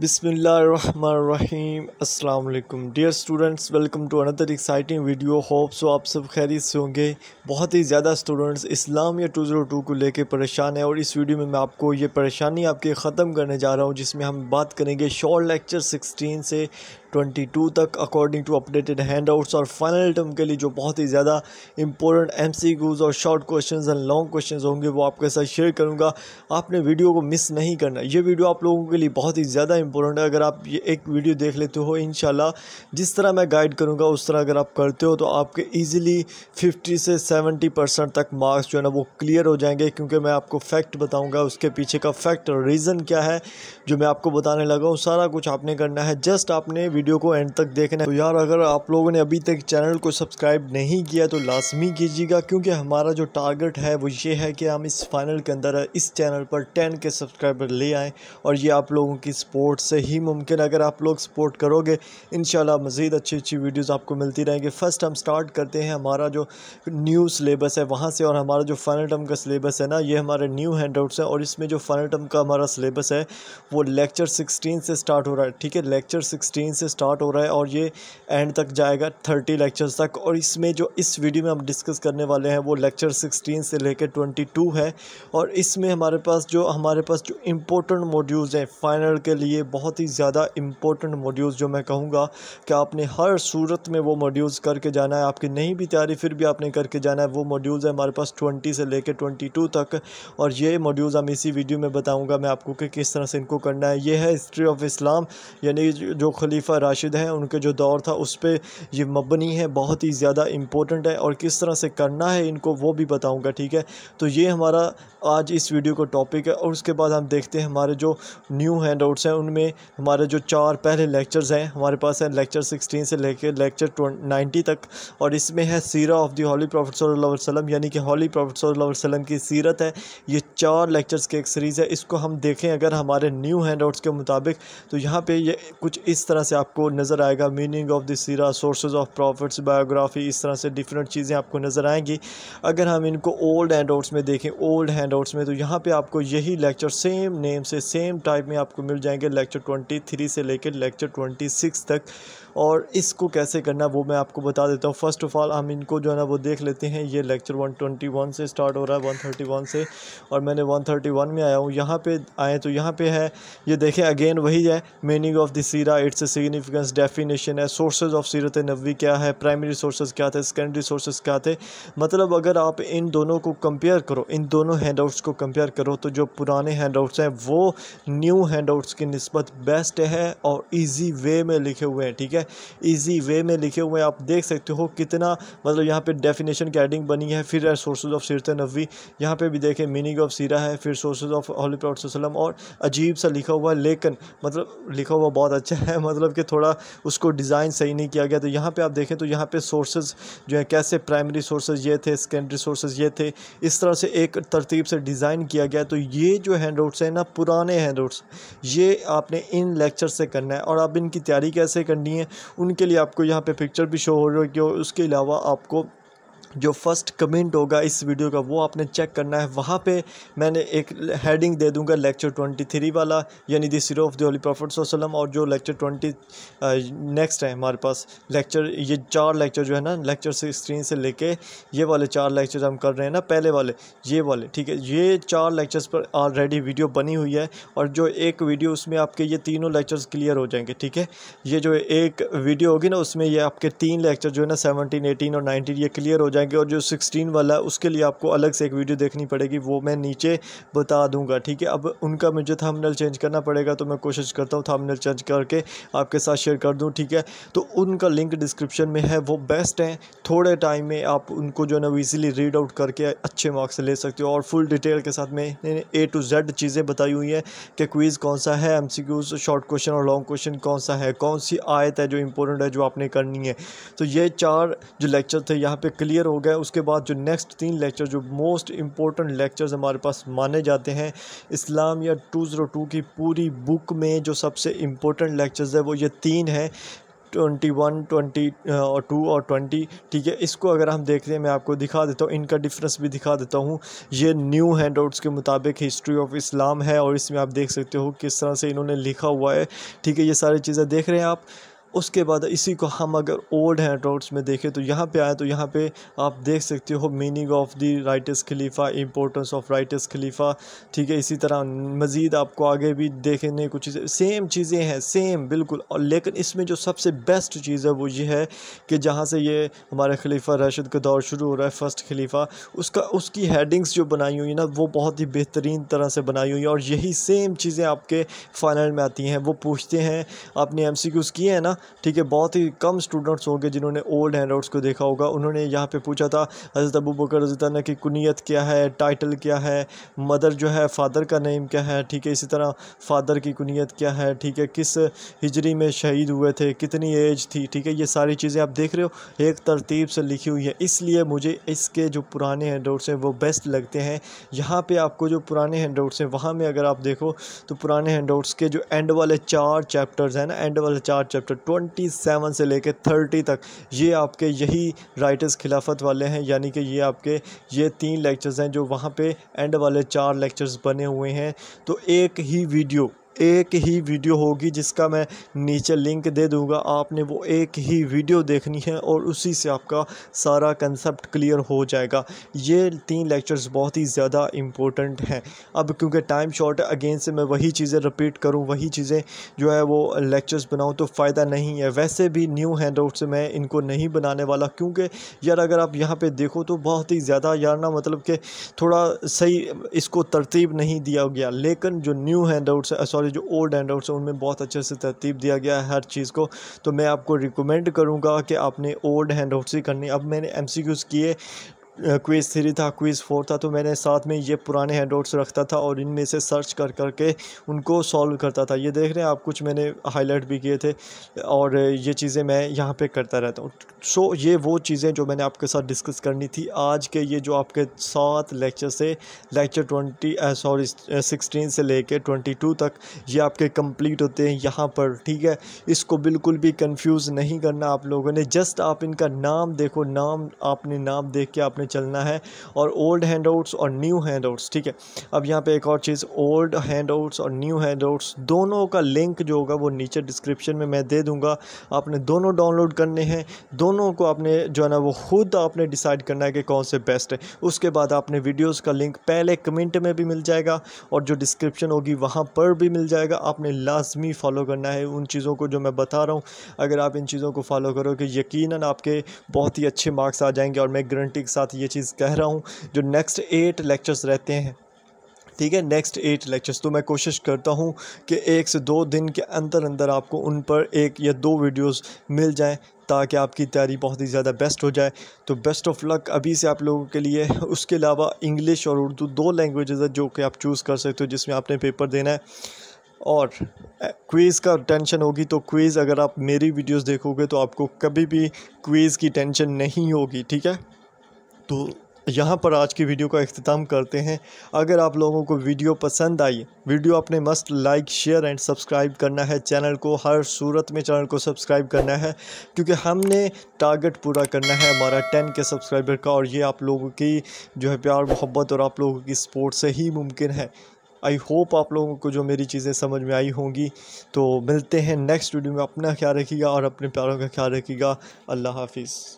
बिसमीम अल्लाम dear students welcome to another exciting video hope so आप सब खैरियत से होंगे बहुत ही ज़्यादा स्टूडेंट्स इस्लाम या टू जीरो टू को लेके परेशान है और इस वीडियो में मैं आपको ये परेशानी आपके ख़त्म करने जा रहा हूँ जिसमें हम बात करेंगे शॉर्ट लेक्चर सिक्सटीन से 2022 तक अकॉर्डिंग टू अपडेटेड हैंडआउट्स और फाइनल टर्म के लिए जो बहुत ही ज़्यादा इंपॉर्टेंट एमसीक्यूज और short questions and long questions होंगे वो आपके साथ शेयर करूंगा आपने वीडियो को मिस नहीं करना ये वीडियो आप लोगों के लिए बहुत ही ज़्यादा इंपॉर्टेंट है अगर आप ये एक वीडियो देख लेते हो इन जिस तरह मैं गाइड करूँगा उस तरह अगर आप करते हो तो आपके ईजिली फिफ्टी से सेवेंटी तक मार्क्स जो है ना वो क्लियर हो जाएंगे क्योंकि मैं आपको फैक्ट बताऊँगा उसके पीछे का फैक्ट और रीज़न क्या है जो मैं आपको बताने लगा हूँ सारा कुछ आपने करना है जस्ट आपने वीडियो को एंड तक देखना तो यार अगर आप लोगों ने अभी तक चैनल को सब्सक्राइब नहीं किया तो लाजमी कीजिएगा क्योंकि हमारा जो टारगेट है वो ये है कि हम इस फाइनल के अंदर इस चैनल पर टेन के सब्सक्राइबर ले आएँ और ये आप लोगों की सपोर्ट से ही मुमकिन अगर आप लोग सपोर्ट करोगे इन मज़ीद अच्छी अच्छी वीडियोज़ आपको मिलती रहेंगी फ़र्स्ट हम स्टार्ट करते हैं हमारा जो न्यू सलेबस है वहाँ से और हमारा जो फाइनल टर्म का सलेबस है ना ये हमारे न्यू हैंड आउट्स हैं और इसमें जो फाइनल टर्म का हमारा सलेबस है वो लेक्चर सिक्सटीन से स्टार्ट हो रहा है ठीक है लेक्चर सिक्सटीन से स्टार्ट हो रहा है और ये एंड तक जाएगा थर्टी लेक्चर्स तक और इसमें जो इस वीडियो में हम डिस्कस करने वाले हैं वो लेक्चर सिक्सटीन से लेकर ट्वेंटी टू है और इसमें हमारे पास जो हमारे पास जो इम्पोर्टेंट मॉड्यूल्स हैं फाइनल के लिए बहुत ही ज़्यादा इम्पोर्टेंट मॉड्यूल्स जो मैं कहूँगा कि आपने हर सूरत में वो मॉड्यूल्स करके जाना है आपकी नहीं भी तैयारी फिर भी आपने करके जाना है वो मॉड्यूल्स हैं हमारे पास ट्वेंटी से लेकर ट्वेंटी टू तक और ये मॉड्यूल्स हम इसी वीडियो में बताऊँगा मैं आपको कि किस तरह से इनको करना है ये है हिस्ट्री ऑफ इस्लाम यानी जो खलीफा राशिद हैं उनके जो दौर था उस पर यह मबनी है बहुत ही ज़्यादा इम्पोर्टेंट है और किस तरह से करना है इनको वो भी बताऊँगा ठीक है तो ये हमारा आज इस वीडियो का टॉपिक है और उसके बाद हम देखते हैं हमारे जो न्यू हैंड आउट्स हैं उनमें हमारे जो चार पहले लेक्चर्स हैं हमारे पास हैं लेक्चर सिक्सटीन से लेकर लेक्चर नाइन्टी तक और इसमें है सीरा ऑफ दी हॉली प्रॉफिट वसलम यानी कि हॉली प्रॉफिट वसलम की सीरत है ये चार लेक्चर्स की एक सीरीज़ है इसको हम देखें अगर हमारे न्यू हैंड आउट्स के मुताबिक तो यहाँ पर ये कुछ इस तरह से आप आपको नज़र आएगा मीनिंग ऑफ़ द सीरा सोर्सेज ऑफ प्रॉफिट्स बायोग्राफी इस तरह से डिफरेंट चीज़ें आपको नज़र आएंगी अगर हम इनको ओल्ड हैंड आउट्स में देखें ओल्ड हैंड आउट्स में तो यहाँ पर आपको यही लेक्चर सेम नेम से सेम टाइप में आपको मिल जाएंगे लेक्चर ट्वेंटी थ्री से लेकर लेक्चर ट्वेंटी सिक्स तक और इसको कैसे करना वो मैं आपको बता देता हूँ फ़र्स्ट ऑफ़ ऑल हम इनको जो है ना वो देख लेते हैं ये लेक्चर वन ट्वेंटी वन से स्टार्ट हो रहा है वन थर्टी वन से और मैंने वन थर्टी वन में आया हूँ यहाँ पे आए तो यहाँ पे है ये देखें अगेन वही है मीनिंग ऑफ द सीरा इट्स सीन सिग्निफिकेंस डेफिनेशन है सोर्सेज ऑफ सीरत नबी क्या है प्राइमरी सोर्सेज क्या थे सेकेंडरी सोर्सेज क्या थे मतलब अगर आप इन दोनों को कंपेयर करो इन दोनों हैंड आउट्स को कंपेयर करो तो जो पुराने हैंड आउट्स हैं वो न्यू हैंड आउट्स की नस्बत बेस्ट है और ईजी वे में लिखे हुए हैं ठीक है ईजी वे में लिखे हुए हैं आप देख सकते हो कितना मतलब यहाँ पर डेफिनेशन की एडिंग बनी है फिर सोर्सेज ऑफ सीरत नबी यहाँ पर भी देखें मीनिंग ऑफ सीरा है फिर सोर्सेज ऑफ हॉली और अजीब सा लिखा हुआ है लेकिन मतलब लिखा हुआ बहुत अच्छा है मतलब कि थोड़ा उसको डिज़ाइन सही नहीं किया गया तो यहाँ पे आप देखें तो यहाँ पे सोर्सेज जो है कैसे प्राइमरी सोर्सेज ये थे सेकेंडरी सोर्सेज ये थे इस तरह से एक तरतीब से डिज़ाइन किया गया तो ये जो हैंड आउट्स हैं ना पुराने हैंड आउट्स ये आपने इन लेक्चर से करना है और आप इनकी तैयारी कैसे करनी है उनके लिए आपको यहाँ पर पिक्चर भी शो हो रही होगी उसके अलावा आपको जो फर्स्ट कमेंट होगा इस वीडियो का वो आपने चेक करना है वहाँ पे मैंने एक हेडिंग दे दूंगा लेक्चर ट्वेंटी थ्री वाला यानी दी सीरो ऑफ द होली प्रॉफिट वसलम और जो लेक्चर ट्वेंटी नेक्स्ट है हमारे पास लेक्चर ये चार लेक्चर जो है ना लेक्चर से स्क्रीन से लेके ये वाले चार लेक्चर हम कर रहे हैं ना पहले वाले ये वाले ठीक है ये चार लेक्चर्स पर ऑलरेडी वीडियो बनी हुई है और जो एक वीडियो उसमें आपके ये तीनों लेक्चर्स क्लियर हो जाएंगे ठीक है ये जो एक वीडियो होगी ना उसमें ये आपके तीन लेक्चर जो है ना सेवनटीन एटीन और नाइनटीन ये क्लियर हो जाएंगे जाएंगे और जो सिक्सटीन वाला है उसके लिए आपको अलग से एक वीडियो देखनी पड़ेगी वो मैं नीचे बता दूंगा ठीक है अब उनका मुझे थंबनेल चेंज करना पड़ेगा तो मैं कोशिश करता हूँ थंबनेल चेंज करके आपके साथ शेयर कर दूँ ठीक है तो उनका लिंक डिस्क्रिप्शन में है वो बेस्ट हैं थोड़े टाइम में आप उनको जो है ना ईजिली रीड आउट करके अच्छे मार्क्स ले सकते हो और फुल डिटेल के साथ में ए टू जेड चीज़ें बताई हुई हैं कि क्वीज कौन सा है M C Qs short question और लॉन्ग क्वेश्चन कौन सा है कौन सी आयत है जो इंपॉर्टेंट है जो आपने करनी है तो ये चार जो लेक्चर थे यहाँ पर क्लियर हो हो गए उसके बाद जो नेक्स्ट तीन लेक्चर जो मोस्ट इम्पोर्टेंट लेक्चर्स हमारे पास माने जाते हैं इस्लाम या टू जीरो टू की पूरी बुक में जो सबसे इम्पोर्टेंट लेक्चर्स है वो ये तीन हैं ट्वेंटी वन ट्वेंटी और टू और ट्वेंटी ठीक है इसको अगर हम देखते हैं मैं आपको दिखा देता हूँ इनका डिफरेंस भी दिखा देता हूँ ये न्यू हैंड आउट्स के मुताबिक हिस्ट्री ऑफ इस्लाम है और इसमें आप देख सकते हो किस तरह से इन्होंने लिखा हुआ है ठीक है ये सारी चीज़ें देख रहे हैं आप उसके बाद इसी को हम अगर ओल्ड हैंड में देखें तो यहाँ पे आए तो यहाँ पे आप देख सकते हो मीनिंग ऑफ दी राइटस खलीफा इम्पोर्टेंस ऑफ राइटस खलीफा ठीक है इसी तरह मज़ीद आपको आगे भी देखने को चीज़ें सेम चीज़ें हैं सेम बिल्कुल और लेकिन इसमें जो सबसे बेस्ट चीज़ है वो ये है कि जहाँ से ये हमारे खलीफा राशिद का दौर शुरू हो रहा है फ़र्स्ट खलीफा उसका उसकी हेडिंग्स जो बनाई हुई ना वो बहुत ही बेहतरीन तरह से बनाई हुई है और यही सेम चीज़ें आपके फाइनल में आती हैं वो पूछते हैं आपने एम सी क्यूज़ किए हैं ना ठीक है बहुत ही कम स्टूडेंट्स होंगे जिन्होंने ओल्ड हैंड आउट्स को देखा होगा उन्होंने यहाँ पे पूछा था हज़रत अबू बकर रजीताना की कुनीत क्या है टाइटल क्या है मदर जो है फ़ादर का नेम क्या है ठीक है इसी तरह फ़ादर की कुनीत क्या है ठीक है किस हिजरी में शहीद हुए थे कितनी एज थी ठीक है ये सारी चीज़ें आप देख रहे हो एक तरतीब से लिखी हुई है इसलिए मुझे इसके जो पुराने हैंड आउट्स हैं वो बेस्ट लगते हैं यहाँ पर आपको जो पुराने हैंड आउट्स हैं वहाँ में अगर आप देखो तो पुराने हैंड आउट्स के जो एंड वाले चार चैप्टर्स हैं ना एंड वाले चार चैप्टर 27 से लेकर 30 तक ये आपके यही राइटर्स खिलाफत वाले हैं यानी कि ये आपके ये तीन लेक्चर्स हैं जो वहाँ पे एंड वाले चार लेक्चर्स बने हुए हैं तो एक ही वीडियो एक ही वीडियो होगी जिसका मैं नीचे लिंक दे दूंगा आपने वो एक ही वीडियो देखनी है और उसी से आपका सारा कंसेप्ट क्लियर हो जाएगा ये तीन लेक्चर्स बहुत ही ज़्यादा इम्पोर्टेंट हैं अब क्योंकि टाइम शॉर्ट है अगेन से मैं वही चीज़ें रिपीट करूँ वही चीज़ें जो है वो लेक्चर्स बनाऊँ तो फ़ायदा नहीं है वैसे भी न्यू हैंड आउट से मैं इनको नहीं बनाने वाला क्योंकि यार अगर आप यहाँ पर देखो तो बहुत ही ज़्यादा यार ना मतलब कि थोड़ा सही इसको तरतीब नहीं दिया गया लेकिन जो न्यू हैंड आउट्स सॉरी हमारे जो ओल्ड हैंड आउट्स हैं उनमें बहुत अच्छे से तरतीब दिया गया है हर चीज़ को तो मैं आपको रिकमेंड करूँगा कि आपने ओल्ड हैंड आउट्स ही करनी अब मैंने एम किए क्विज़ थ्री था क्विज़ फोर था तो मैंने साथ में ये पुराने हैंड आउट्स रखता था और इनमें से सर्च कर करके उनको सॉल्व करता था ये देख रहे हैं आप कुछ मैंने हाईलाइट भी किए थे और ये चीज़ें मैं यहाँ पे करता रहता हूँ सो ये वो चीज़ें जो मैंने आपके साथ डिस्कस करनी थी आज के ये जो आपके सात लेक्चर से लेक्चर ट्वेंटी सॉरी सिक्सटीन से ले कर ट्वेंटी टू तक ये आपके कम्प्लीट होते हैं यहाँ पर ठीक है इसको बिल्कुल भी कन्फ्यूज़ नहीं करना आप लोगों ने जस्ट आप इनका नाम देखो नाम आपने नाम देख के आपने में चलना है और ओल्ड हैंड आउट्स और न्यू हैंड आउट्स ठीक है अब यहाँ पे एक और चीज़ ओल्ड हैंड आउट्स और न्यू हैंड आउट्स दोनों का लिंक जो होगा वो नीचे डिस्क्रिप्शन में मैं दे दूँगा आपने दोनों डाउनलोड करने हैं दोनों को आपने जो है ना वो खुद आपने डिसाइड करना है कि कौन से बेस्ट है उसके बाद आपने वीडियोज़ का लिंक पहले कमेंट में भी मिल जाएगा और जो डिस्क्रिप्शन होगी वहाँ पर भी मिल जाएगा आपने लाजमी फॉलो करना है उन चीज़ों को जो मैं बता रहा हूँ अगर आप इन चीज़ों को फॉलो करोगे यकीन आपके बहुत ही अच्छे मार्क्स आ जाएंगे और मैं गारंटी के साथ साथ ये चीज़ कह रहा हूँ जो नेक्स्ट एट लेक्चर्स रहते हैं ठीक है नेक्स्ट एट लेक्चर्स तो मैं कोशिश करता हूँ कि एक से दो दिन के अंदर अंदर आपको उन पर एक या दो वीडियोस मिल जाएं ताकि आपकी तैयारी बहुत ही ज़्यादा बेस्ट हो जाए तो बेस्ट ऑफ लक अभी से आप लोगों के लिए उसके अलावा इंग्लिश और उर्दू दो लैंग्वेजेस है जो कि आप चूज़ कर सकते हो जिसमें आपने पेपर देना है और क्वीज़ का टेंशन होगी तो क्वीज़ अगर आप मेरी वीडियोज़ देखोगे तो आपको कभी भी क्वीज़ की टेंशन नहीं होगी ठीक है तो यहाँ पर आज की वीडियो का अख्ताम करते हैं अगर आप लोगों को वीडियो पसंद आई वीडियो आपने मस्त लाइक शेयर एंड सब्सक्राइब करना है चैनल को हर सूरत में चैनल को सब्सक्राइब करना है क्योंकि हमने टारगेट पूरा करना है हमारा टेन के सब्सक्राइबर का और ये आप लोगों की जो है प्यार मोहब्बत और आप लोगों की सपोर्ट से ही मुमकिन है आई होप आप लोगों को जो मेरी चीज़ें समझ में आई होंगी तो मिलते हैं नेक्स्ट वीडियो में अपना ख्याल रखिएगा और अपने प्यारों का ख्याल रखिएगा अल्लाह हाफिज़